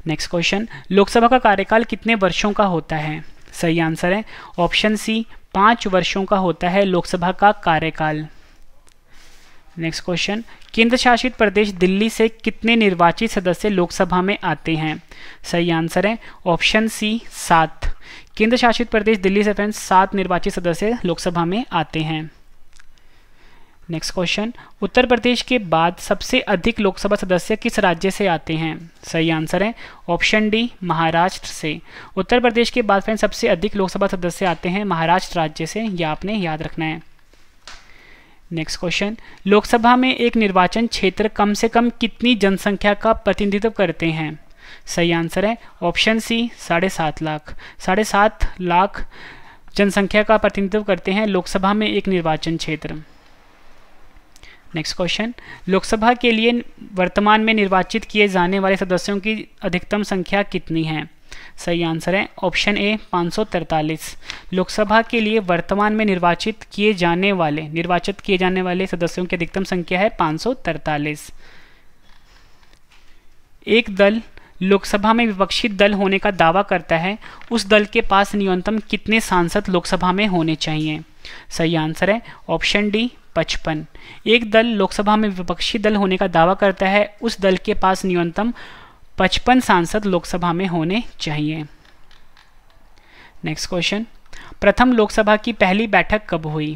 नेक्स्ट क्वेश्चन लोकसभा का कार्यकाल कितने वर्षों का होता है सही आंसर है ऑप्शन सी पाँच वर्षों का होता है लोकसभा का कार्यकाल नेक्स्ट क्वेश्चन केंद्र शासित प्रदेश दिल्ली से कितने निर्वाचित सदस्य लोकसभा में आते हैं सही आंसर है ऑप्शन सी सात केंद्र शासित प्रदेश दिल्ली से फ्रेंड्स सात निर्वाचित सदस्य लोकसभा में आते हैं नेक्स्ट क्वेश्चन उत्तर प्रदेश के बाद सबसे अधिक लोकसभा सदस्य किस राज्य से आते हैं सही आंसर है ऑप्शन डी महाराष्ट्र से उत्तर प्रदेश के बाद फ्रेंड सबसे अधिक लोकसभा सदस्य आते हैं महाराष्ट्र राज्य से यह या आपने याद रखना है नेक्स्ट क्वेश्चन लोकसभा में एक निर्वाचन क्षेत्र कम से कम कितनी जनसंख्या का प्रतिनिधित्व करते हैं सही आंसर है ऑप्शन सी साढ़े सात लाख साढ़े सात लाख जनसंख्या का प्रतिनिधित्व करते हैं लोकसभा में एक निर्वाचन क्षेत्र नेक्स्ट क्वेश्चन लोकसभा के लिए वर्तमान में निर्वाचित किए जाने वाले सदस्यों की अधिकतम संख्या कितनी है सही आंसर है ऑप्शन ए 543 लोकसभा के लिए वर्तमान में निर्वाचित किए जाने वाले निर्वाचित किए जाने वाले सदस्यों की अधिकतम संख्या है 543 एक दल लोकसभा में विपक्षी दल होने का दावा करता है उस दल के पास न्यूनतम कितने सांसद लोकसभा में होने चाहिए सही आंसर है ऑप्शन डी पचपन एक दल लोकसभा में विपक्षी दल होने का दावा करता है उस दल के पास न्यूनतम पचपन सांसद लोकसभा में होने चाहिए नेक्स्ट क्वेश्चन प्रथम लोकसभा की पहली बैठक कब हुई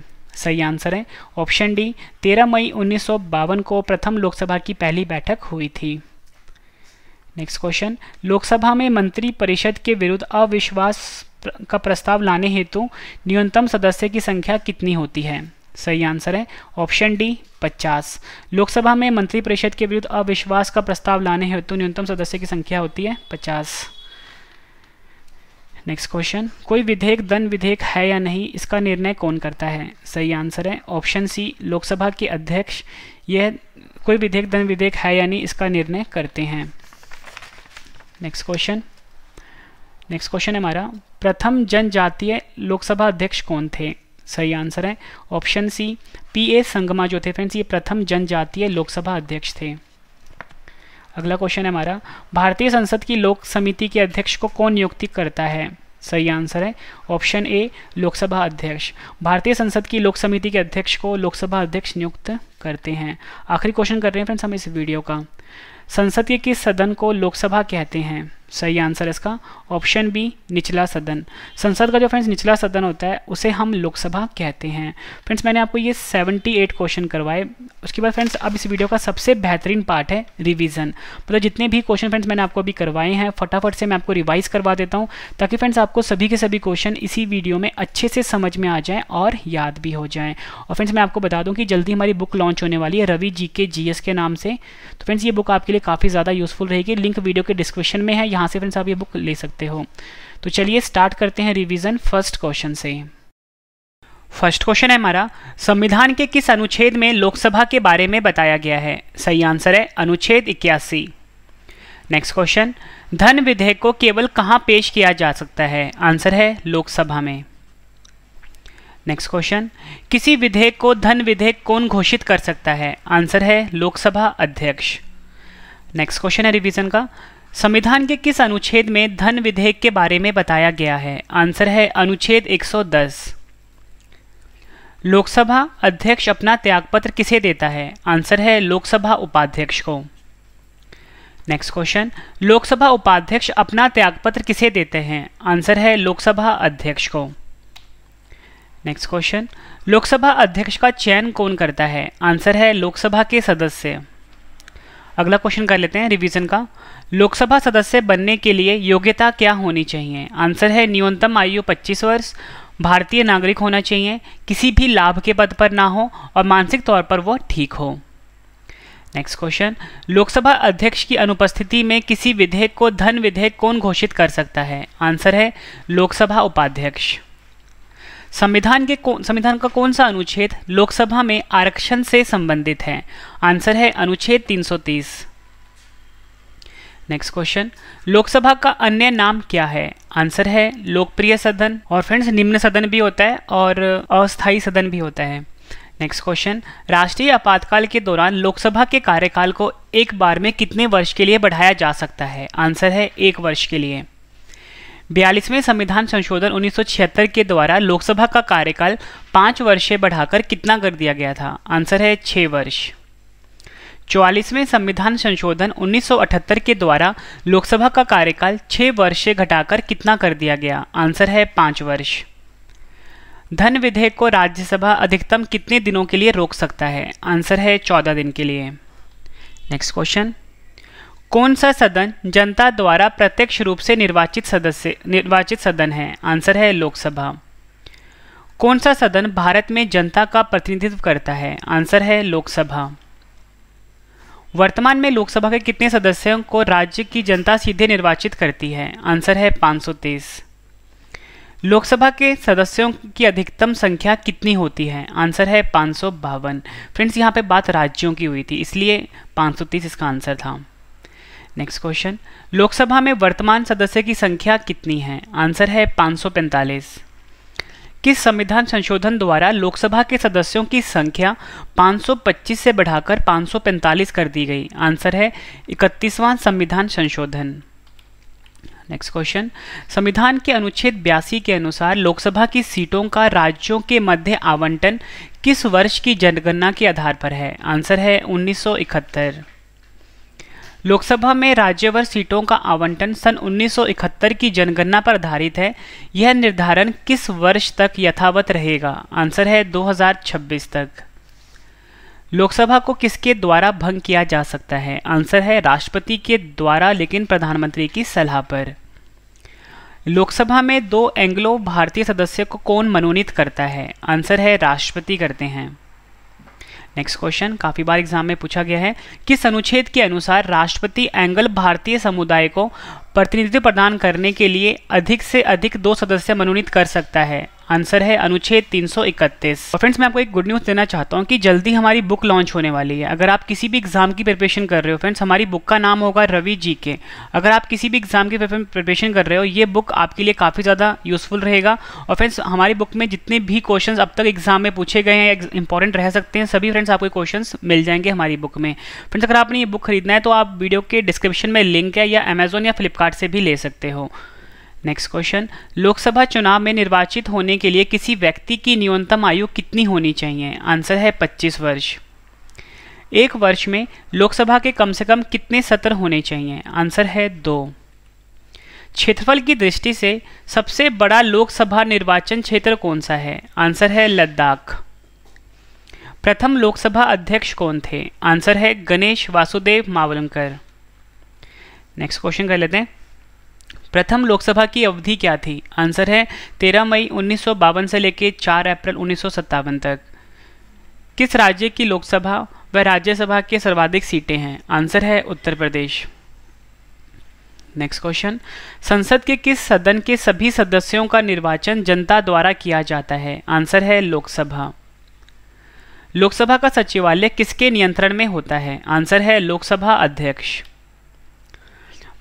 सही आंसर है ऑप्शन डी 13 मई उन्नीस को प्रथम लोकसभा की पहली बैठक हुई थी नेक्स्ट क्वेश्चन लोकसभा में मंत्री परिषद के विरुद्ध अविश्वास का प्रस्ताव लाने हेतु न्यूनतम सदस्य की संख्या कितनी होती है सही आंसर है ऑप्शन डी 50 लोकसभा में मंत्री परिषद के विरुद्ध अविश्वास का प्रस्ताव लाने हेतु तो न्यूनतम सदस्य की संख्या होती है 50 नेक्स्ट क्वेश्चन कोई विधेयक धन विधेयक है या नहीं इसका निर्णय कौन करता है सही आंसर है ऑप्शन सी लोकसभा के अध्यक्ष यह कोई विधेयक धन विधेयक है या नहीं इसका निर्णय करते हैं नेक्स्ट क्वेश्चन नेक्स्ट क्वेश्चन है हमारा प्रथम जनजातीय लोकसभा अध्यक्ष कौन थे सही आंसर है option C P A Sangma जो थे फ्रेंड्स ये प्रथम जनजातीय लोकसभा अध्यक्ष थे अगला क्वेश्चन है हमारा भारतीय संसद की लोक समिति के अध्यक्ष को कौन नियुक्ति करता है सही आंसर है ऑप्शन ए लोकसभा अध्यक्ष भारतीय संसद की लोक समिति के अध्यक्ष को लोकसभा अध्यक्ष नियुक्त करते हैं आखिरी क्वेश्चन कर रहे हैं फ्रेंड्स हम इस वीडियो का संसद के किस सदन को लोकसभा कहते हैं सही आंसर है इसका ऑप्शन बी निचला सदन संसद का जो फ्रेंड्स निचला सदन होता है उसे हम लोकसभा कहते हैं फ्रेंड्स मैंने आपको ये 78 क्वेश्चन करवाए उसके बाद फ्रेंड्स अब इस वीडियो का सबसे बेहतरीन पार्ट है रिवीजन मतलब जितने भी क्वेश्चन फ्रेंड्स मैंने आपको अभी करवाए हैं फटाफट से मैं आपको रिवाइज करवा देता हूँ ताकि फ्रेंड्स आपको सभी के सभी क्वेश्चन इसी वीडियो में अच्छे से समझ में आ जाएँ और याद भी हो जाएँ और फ्रेंड्स मैं आपको बता दूँ कि जल्दी हमारी बुक लॉन्च होने वाली है रवि जी के जी के नाम से तो फ्रेंड्स ये बुक आपके लिए काफ़ी ज़्यादा यूज़फुल रहेगी लिंक वीडियो के डिस्क्रिप्शन में है यहाँ यहाँ से फ्रेंड्स आप ये बुक ले सकते हो तो चलिए स्टार्ट करते हैं रिविज़न फर्स्ट क्वेश्चन से फर्स्ट क्वेश्चन है हमारा संविधान के किस अनुच्छेद में लोकसभा के बारे में बताया गया है सही आंसर है अनुच्छेद इक्यासी नेक्स्ट क्वेश्चन धन विधेयक को केवल कहाँ पेश किया जा सकता है आंसर है लोकसभा में नेक्स्ट क्वेश्चन किसी विधेयक को धन विधेयक कौन घोषित कर सकता है आंसर है लोकसभा अध्यक्ष नेक्स्ट क्वेश्चन है रिवीजन का संविधान के किस अनुच्छेद में धन विधेयक के बारे में बताया गया है आंसर है अनुच्छेद 110। लोकसभा अध्यक्ष अपना त्यागपत्र किसे देता है आंसर है लोकसभा उपाध्यक्ष को नेक्स्ट क्वेश्चन लोकसभा उपाध्यक्ष अपना त्यागपत्र किसे देते हैं आंसर है लोकसभा अध्यक्ष को नेक्स्ट क्वेश्चन लोकसभा अध्यक्ष का चयन कौन करता है आंसर है लोकसभा के सदस्य अगला क्वेश्चन कर लेते हैं रिवीजन का लोकसभा सदस्य बनने के लिए योग्यता क्या होनी चाहिए आंसर है न्यूनतम आयु 25 वर्ष भारतीय नागरिक होना चाहिए किसी भी लाभ के पद पर ना हो और मानसिक तौर पर वह ठीक हो नेक्स्ट क्वेश्चन लोकसभा अध्यक्ष की अनुपस्थिति में किसी विधेयक को धन विधेयक कौन घोषित कर सकता है आंसर है लोकसभा उपाध्यक्ष संविधान के संविधान का कौन सा अनुच्छेद लोकसभा में आरक्षण से संबंधित है आंसर है अनुच्छेद 330 नेक्स्ट क्वेश्चन लोकसभा का अन्य नाम क्या है आंसर है लोकप्रिय सदन और फ्रेंड्स निम्न सदन भी होता है और अस्थायी सदन भी होता है नेक्स्ट क्वेश्चन राष्ट्रीय आपातकाल के दौरान लोकसभा के कार्यकाल को एक बार में कितने वर्ष के लिए बढ़ाया जा सकता है आंसर है एक वर्ष के लिए बयालीसवें संविधान संशोधन 1976 के द्वारा लोकसभा का कार्यकाल पाँच वर्ष बढ़ाकर कितना कर दिया गया था आंसर है छः वर्ष चौवालीसवें संविधान संशोधन 1978 के द्वारा लोकसभा का कार्यकाल छह वर्ष से घटाकर कितना कर दिया गया आंसर है पांच वर्ष धन विधेयक को राज्यसभा अधिकतम कितने दिनों के लिए रोक सकता है आंसर है चौदह दिन के लिए नेक्स्ट क्वेश्चन कौन सा सदन जनता द्वारा प्रत्यक्ष रूप से निर्वाचित सदस्य निर्वाचित सदन है आंसर है लोकसभा कौन सा सदन भारत में जनता का प्रतिनिधित्व करता है आंसर है लोकसभा वर्तमान में लोकसभा के कितने सदस्यों को राज्य की जनता सीधे निर्वाचित करती है आंसर है 530। लोकसभा के सदस्यों की अधिकतम संख्या कितनी होती है आंसर है पाँच फ्रेंड्स यहाँ पे बात राज्यों की हुई थी इसलिए 530 इसका आंसर था नेक्स्ट क्वेश्चन लोकसभा में वर्तमान सदस्य की संख्या कितनी है आंसर है पाँच कि संविधान संशोधन द्वारा लोकसभा के सदस्यों की संख्या 525 से बढ़ाकर 545 कर दी गई आंसर है इकतीसवां संविधान संशोधन नेक्स्ट क्वेश्चन संविधान के अनुच्छेद बयासी के अनुसार लोकसभा की सीटों का राज्यों के मध्य आवंटन किस वर्ष की जनगणना के आधार पर है आंसर है उन्नीस लोकसभा में राज्यवर सीटों का आवंटन सन 1971 की जनगणना पर आधारित है यह निर्धारण किस वर्ष तक यथावत रहेगा आंसर है 2026 तक लोकसभा को किसके द्वारा भंग किया जा सकता है आंसर है राष्ट्रपति के द्वारा लेकिन प्रधानमंत्री की सलाह पर लोकसभा में दो एंग्लो भारतीय सदस्य को कौन मनोनीत करता है आंसर है राष्ट्रपति करते हैं नेक्स्ट क्वेश्चन काफी बार एग्जाम में पूछा गया है किस अनुच्छेद के अनुसार राष्ट्रपति एंगल भारतीय समुदाय को प्रतिनिधित्व प्रदान करने के लिए अधिक से अधिक दो सदस्य मनोनीत कर सकता है आंसर है अनुच्छेद 331 और फ्रेंड्स मैं आपको एक गुड न्यूज़ देना चाहता हूँ कि जल्दी हमारी बुक लॉन्च होने वाली है अगर आप किसी भी एग्जाम की प्रिपरेशन कर रहे हो फ्रेंड्स हमारी बुक का नाम होगा रवि जी के अगर आप किसी भी एग्जाम की प्रिपरेशन कर रहे हो ये बुक आपके लिए काफ़ी ज़्यादा यूजफुल रहेगा और फ्रेंड्स हमारी बुक में जितने भी क्वेश्चन अब तक एग्जाम में पूछे गए हैं इंपॉर्टेंट रह सकते हैं सभी फ्रेंड्स आपको क्वेश्चन मिल जाएंगे हमारी बुक में फ्रेंड्स अगर आपने ये बुक खरीदना है तो आप वीडियो के डिस्क्रिप्शन में लिंक है या अमेजोन या फ्लिपकार्ट से भी ले सकते हो नेक्स्ट क्वेश्चन लोकसभा चुनाव में निर्वाचित होने के लिए किसी व्यक्ति की न्यूनतम आयु कितनी होनी चाहिए आंसर है पच्चीस वर्ष एक वर्ष में लोकसभा के कम से कम कितने सत्र होने चाहिए आंसर है दो क्षेत्रफल की दृष्टि से सबसे बड़ा लोकसभा निर्वाचन क्षेत्र कौन सा है आंसर है लद्दाख प्रथम लोकसभा अध्यक्ष कौन थे आंसर है गणेश वासुदेव मावलंकर नेक्स्ट क्वेश्चन कर लेते हैं प्रथम लोकसभा की अवधि क्या थी आंसर है 13 मई उन्नीस से लेकर 4 अप्रैल उन्नीस तक किस राज्य की लोकसभा व राज्यसभा के सर्वाधिक सीटें हैं आंसर है उत्तर प्रदेश नेक्स्ट क्वेश्चन संसद के किस सदन के सभी सदस्यों का निर्वाचन जनता द्वारा किया जाता है आंसर है लोकसभा लोकसभा का सचिवालय किसके नियंत्रण में होता है आंसर है लोकसभा अध्यक्ष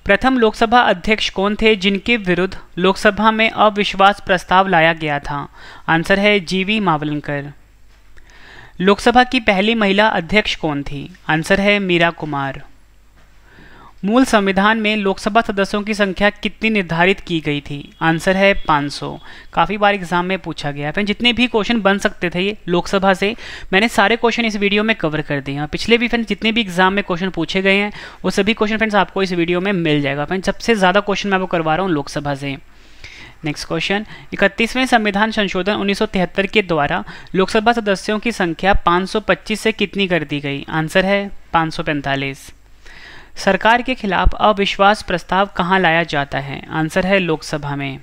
प्रथम लोकसभा अध्यक्ष कौन थे जिनके विरुद्ध लोकसभा में अविश्वास प्रस्ताव लाया गया था आंसर है जीवी मावलंकर लोकसभा की पहली महिला अध्यक्ष कौन थी आंसर है मीरा कुमार मूल संविधान में लोकसभा सदस्यों की संख्या कितनी निर्धारित की गई थी आंसर है 500 काफ़ी बार एग्जाम में पूछा गया है जितने भी क्वेश्चन बन सकते थे ये लोकसभा से मैंने सारे क्वेश्चन इस वीडियो में कवर कर दिए हैं पिछले भी फ्रेंड्स जितने भी एग्जाम में क्वेश्चन पूछे गए हैं वो सभी क्वेश्चन फ्रेंड्स आपको इस वीडियो में मिल जाएगा फ्रेंड सबसे ज़्यादा क्वेश्चन मैं आपको करवा रहा हूँ लोकसभा से नेक्स्ट क्वेश्चन इकतीसवें संविधान संशोधन 1973 के द्वारा लोकसभा सदस्यों की संख्या 525 से कितनी कर दी गई आंसर है 545 सरकार के खिलाफ अविश्वास प्रस्ताव कहाँ लाया जाता है आंसर है लोकसभा में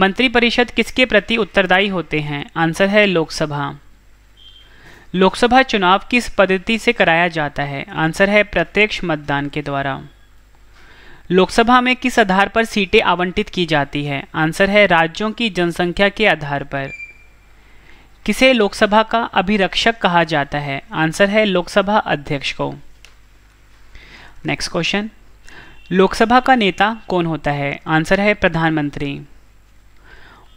मंत्रिपरिषद किसके प्रति उत्तरदायी होते हैं आंसर है लोकसभा लोकसभा चुनाव किस पद्धति से कराया जाता है आंसर है प्रत्यक्ष मतदान के द्वारा लोकसभा में किस आधार पर सीटें आवंटित की जाती है आंसर है राज्यों की जनसंख्या के आधार पर किसे लोकसभा का अभिरक्षक कहा जाता है आंसर है लोकसभा अध्यक्ष को नेक्स्ट क्वेश्चन लोकसभा का नेता कौन होता है आंसर है प्रधानमंत्री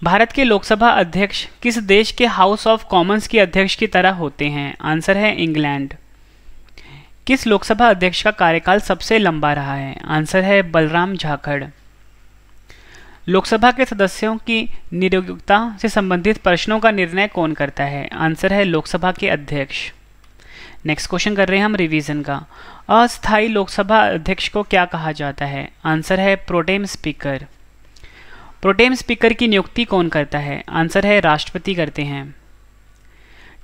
भारत के लोकसभा अध्यक्ष किस देश के हाउस ऑफ कॉमन्स के अध्यक्ष की तरह होते हैं आंसर है इंग्लैंड किस लोकसभा अध्यक्ष का कार्यकाल सबसे लंबा रहा है आंसर है बलराम झाखड़ लोकसभा के सदस्यों की निरोगता से संबंधित प्रश्नों का निर्णय कौन करता है आंसर है लोकसभा के अध्यक्ष नेक्स्ट क्वेश्चन कर रहे हैं हम रिवीजन का अस्थाई लोकसभा अध्यक्ष को क्या कहा जाता है आंसर है प्रोटेम स्पीकर प्रोटेम स्पीकर की नियुक्ति कौन करता है आंसर है राष्ट्रपति करते हैं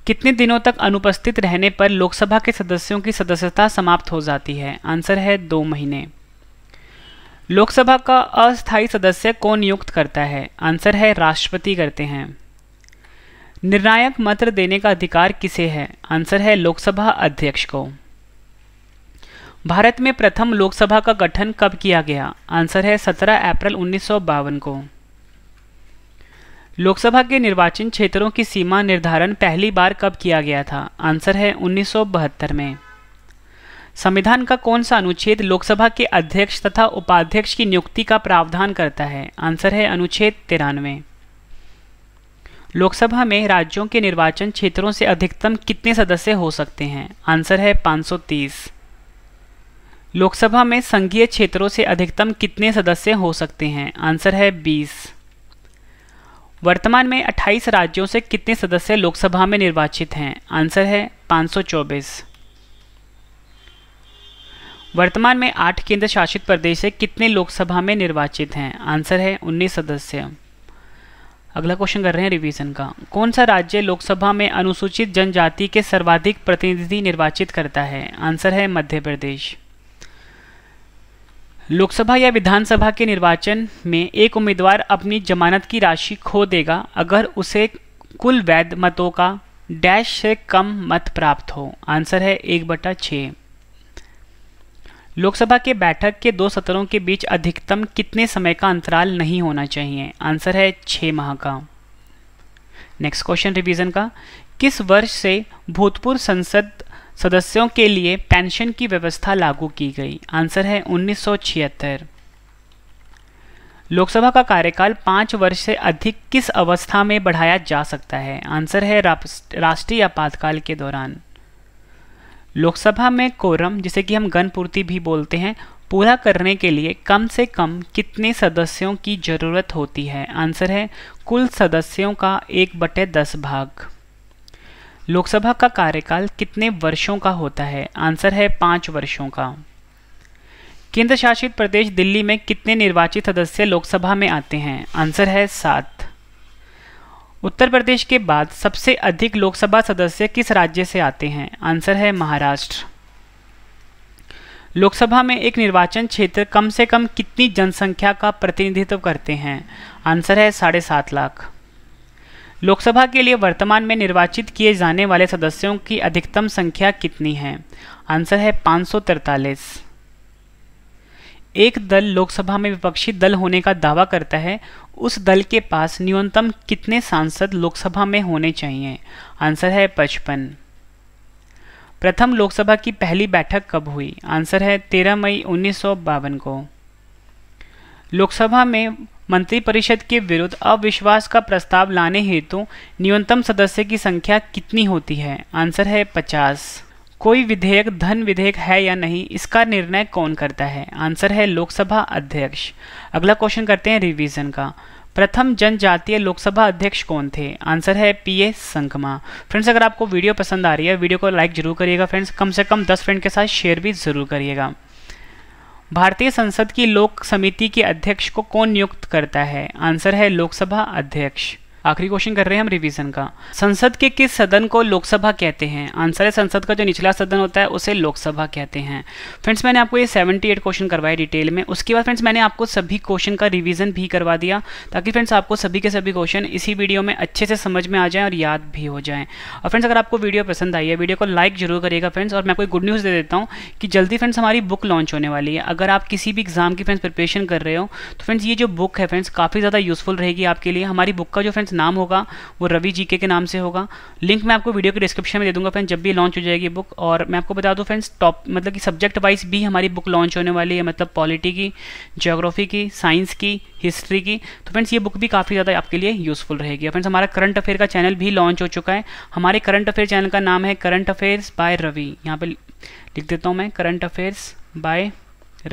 कितने दिनों तक अनुपस्थित रहने पर लोकसभा के सदस्यों की सदस्यता समाप्त हो जाती है आंसर है दो महीने लोकसभा का अस्थायी सदस्य कौन नियुक्त करता है आंसर है राष्ट्रपति करते हैं निर्णायक मत देने का अधिकार किसे है आंसर है लोकसभा अध्यक्ष को भारत में प्रथम लोकसभा का गठन कब किया गया आंसर है 17 अप्रैल उन्नीस को लोकसभा के निर्वाचन क्षेत्रों की सीमा निर्धारण पहली बार कब किया गया था आंसर है उन्नीस में संविधान का कौन सा अनुच्छेद लोकसभा के अध्यक्ष तथा उपाध्यक्ष की नियुक्ति का प्रावधान करता है आंसर है अनुच्छेद तिरानवे लोकसभा में राज्यों के निर्वाचन क्षेत्रों से अधिकतम कितने सदस्य हो सकते हैं आंसर है 530। लोकसभा में संघीय क्षेत्रों से अधिकतम कितने सदस्य हो सकते हैं आंसर है 20। वर्तमान में 28 राज्यों से कितने सदस्य लोकसभा में निर्वाचित हैं आंसर है 524। वर्तमान में आठ केंद्र शासित प्रदेश से कितने लोकसभा में निर्वाचित हैं आंसर है 19 सदस्य अगला क्वेश्चन कर रहे हैं रिवीजन का कौन सा राज्य लोकसभा में अनुसूचित जनजाति के सर्वाधिक प्रतिनिधि निर्वाचित करता है आंसर है मध्य प्रदेश लोकसभा या विधानसभा के निर्वाचन में एक उम्मीदवार अपनी जमानत की राशि खो देगा अगर उसे कुल वैध मतों का डैश से कम मत प्राप्त हो आंसर है एक बटा छः लोकसभा के बैठक के दो सत्रों के बीच अधिकतम कितने समय का अंतराल नहीं होना चाहिए आंसर है छः माह का नेक्स्ट क्वेश्चन रिवीजन का किस वर्ष से भूतपूर्व संसद सदस्यों के लिए पेंशन की व्यवस्था लागू की गई आंसर है उन्नीस लोकसभा का कार्यकाल पाँच वर्ष से अधिक किस अवस्था में बढ़ाया जा सकता है आंसर है राष्ट्रीय आपातकाल के दौरान लोकसभा में कोरम जिसे कि हम गणपूर्ति भी बोलते हैं पूरा करने के लिए कम से कम कितने सदस्यों की ज़रूरत होती है आंसर है कुल सदस्यों का एक बटे दस भाग लोकसभा का कार्यकाल कितने वर्षों का होता है आंसर है पाँच वर्षों का केंद्र शासित प्रदेश दिल्ली में कितने निर्वाचित सदस्य लोकसभा में आते हैं आंसर है सात उत्तर प्रदेश के बाद सबसे अधिक लोकसभा सदस्य किस राज्य से आते हैं आंसर है महाराष्ट्र लोकसभा में एक निर्वाचन क्षेत्र कम से कम कितनी जनसंख्या का प्रतिनिधित्व करते हैं आंसर है साढ़े सात लाख लोकसभा के लिए वर्तमान में निर्वाचित किए जाने वाले सदस्यों की अधिकतम संख्या कितनी है आंसर है पाँच एक दल लोकसभा में विपक्षी दल होने का दावा करता है उस दल के पास न्यूनतम कितने सांसद लोकसभा में होने चाहिए आंसर है पचपन प्रथम लोकसभा की पहली बैठक कब हुई आंसर है 13 मई उन्नीस को लोकसभा में मंत्रिपरिषद के विरुद्ध अविश्वास का प्रस्ताव लाने हेतु न्यूनतम सदस्य की संख्या कितनी होती है आंसर है पचास कोई विधेयक धन विधेयक है या नहीं इसका निर्णय कौन करता है आंसर है लोकसभा अध्यक्ष अगला क्वेश्चन करते हैं रिवीजन का प्रथम जनजातीय लोकसभा अध्यक्ष कौन थे आंसर है पी ए संकमा फ्रेंड्स अगर आपको वीडियो पसंद आ रही है वीडियो को लाइक जरूर करिएगा फ्रेंड्स कम से कम दस फ्रेंड के साथ शेयर भी जरूर करिएगा भारतीय संसद की लोक समिति के अध्यक्ष को कौन नियुक्त करता है आंसर है लोकसभा अध्यक्ष आखिरी क्वेश्चन कर रहे हैं हम रिवीजन का संसद के किस सदन को लोकसभा कहते हैं आंसर है संसद का जो निचला सदन होता है उसे लोकसभा कहते हैं फ्रेंड्स मैंने आपको ये 78 क्वेश्चन करवाए डिटेल में उसके बाद फ्रेंड्स मैंने आपको सभी क्वेश्चन का रिवीजन भी करवा दिया ताकि फ्रेंड्स आपको सभी के सभी क्वेश्चन इसी वीडियो में अच्छे से समझ में आ जाए और याद भी हो जाए और फ्रेंड्स अगर आपको वीडियो पसंद आई है वीडियो को लाइक जरूर करिएगा फ्रेंड्स और मैं कोई गुड न्यूज़ दे देता हूँ कि जल्दी फ्रेंड्स हमारी बुक लॉन्च होने वाली है अगर आप किसी भी एग्जाम की फ्रेंड्स प्रिपरेशन कर रहे हो तो फ्रेंड्स ये जो बुक है फ्रेंड्स काफ़ी ज़्यादा यूज़फुल रहेगी आपके लिए हमारी बुक का जो फ्रेंड्स नाम होगा वो रवि जी के नाम से होगा लिंक मैं आपको वीडियो के डिस्क्रिप्शन में दे दूंगा फ्रेंड्स जब भी लॉन्च हो जाएगी बुक और मैं आपको बता दूँ फ्रेंड्स टॉप मतलब कि सब्जेक्ट वाइज भी हमारी बुक लॉन्च होने वाली है मतलब पॉलिटी की जोग्राफी की साइंस की हिस्ट्री की तो फ्रेंड्स ये बुक भी काफ़ी ज़्यादा आपके लिए यूज़फुल रहेगी फ्रेंड्स हमारा करंट अफेयर का चैनल भी लॉन्च हो चुका है हमारे करंट अफेयर चैनल का नाम है करंट अफेयर्स बाय रवि यहाँ पर लिख देता हूँ मैं current affairs by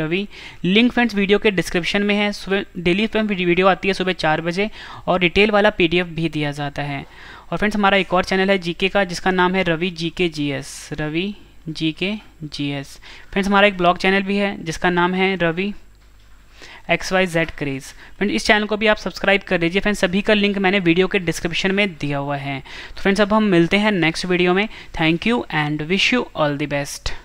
Ravi link friends video के डिस्क्रिप्शन में है सुबह डेली फ्रेंड वीडियो आती है सुबह चार बजे और डिटेल वाला पी भी दिया जाता है और फ्रेंड्स हमारा एक और चैनल है जीके का जिसका नाम है रवि जी के जी एस रवि जी के जी एस फ्रेंड्स हमारा एक ब्लॉग चैनल भी है जिसका नाम है Ravi X Y Z craze friends इस चैनल को भी आप सब्सक्राइब कर लीजिए फ्रेंड्स सभी का लिंक मैंने वीडियो के डिस्क्रिप्शन में दिया हुआ है तो फ्रेंड्स अब हम मिलते हैं नेक्स्ट वीडियो में thank you and wish you all the best